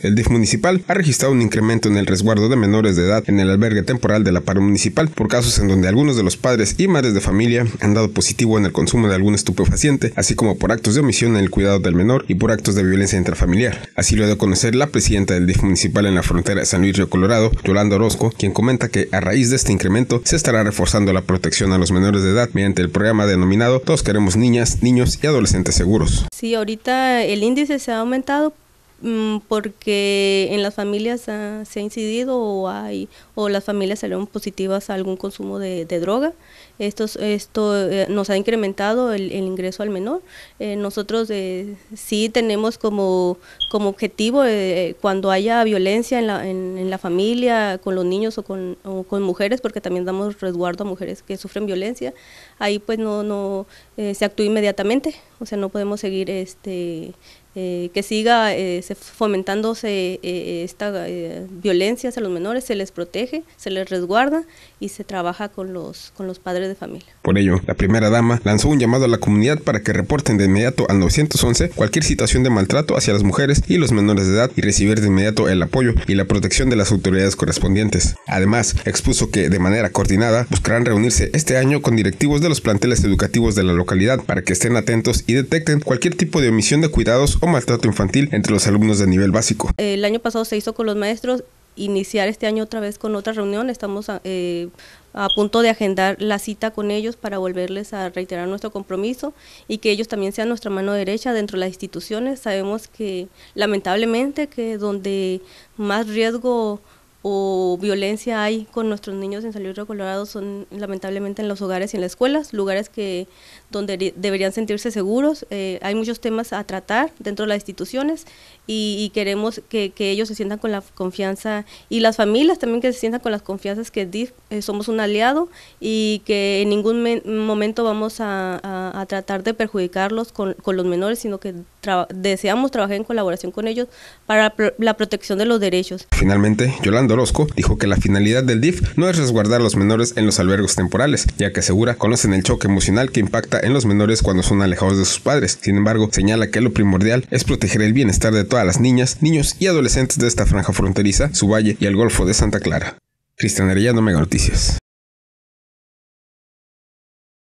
El DIF municipal ha registrado un incremento en el resguardo de menores de edad en el albergue temporal de la paro municipal por casos en donde algunos de los padres y madres de familia han dado positivo en el consumo de algún estupefaciente, así como por actos de omisión en el cuidado del menor y por actos de violencia intrafamiliar. Así lo ha de conocer la presidenta del DIF municipal en la frontera de San Luis Río Colorado, Yolanda Orozco, quien comenta que a raíz de este incremento se estará reforzando la protección a los menores de edad mediante el programa denominado Todos queremos niñas, niños y adolescentes seguros. Si ahorita el índice se ha aumentado Mm, porque en las familias se ha incidido o hay o las familias salieron positivas a algún consumo de, droga esto esto eh, nos ha incrementado el, ingreso al menor eh, nosotros eh, sí tenemos como como objetivo eh, cuando haya violencia en la, la, familia con los niños o con, con, mujeres porque también damos resguardo a mujeres que sufren violencia ahí pues no no se actúa inmediatamente o sea, no podemos seguir este, eh, que siga eh, fomentándose eh, esta violencia hacia los menores, se les protege, se les resguarda y se trabaja con los, con los padres de familia. Por ello, la primera dama lanzó un llamado a la comunidad para que reporten de inmediato al 911 cualquier situación de maltrato hacia las mujeres y los menores de edad y recibir de inmediato el apoyo y la protección de las autoridades correspondientes. Además, expuso que de manera coordinada buscarán reunirse este año con directivos de los planteles educativos de la localidad para que estén atentos y detecten cualquier tipo de omisión de cuidados o maltrato infantil entre los alumnos de nivel básico. El año pasado se hizo con los maestros, iniciar este año otra vez con otra reunión, estamos ah, eh, a punto de agendar la cita con ellos para volverles a reiterar nuestro compromiso y que ellos también sean nuestra mano derecha dentro de las instituciones. Sabemos que lamentablemente que donde más riesgo violencia hay con nuestros niños en San Luis Río Colorado son lamentablemente en los hogares y en las escuelas, lugares que donde deberían sentirse seguros. Eh, hay muchos temas a tratar dentro de las instituciones y, queremos que, ellos se sientan con la confianza y las familias también que se sientan con las confianzas que eh, somos un aliado y que en ningún momento vamos a a, tratar de perjudicarlos con, los menores, sino que deseamos trabajar en colaboración con ellos para la protección de los derechos. Finalmente, Yolanda Orozco dijo que la finalidad del DIF no es resguardar a los menores en los albergos temporales, ya que asegura conocen el choque emocional que impacta en los menores cuando son alejados de sus padres. Sin embargo, señala que lo primordial es proteger el bienestar de todas las niñas, niños y adolescentes de esta franja fronteriza, su valle y el Golfo de Santa Clara. Cristian Arellano, Mega Noticias.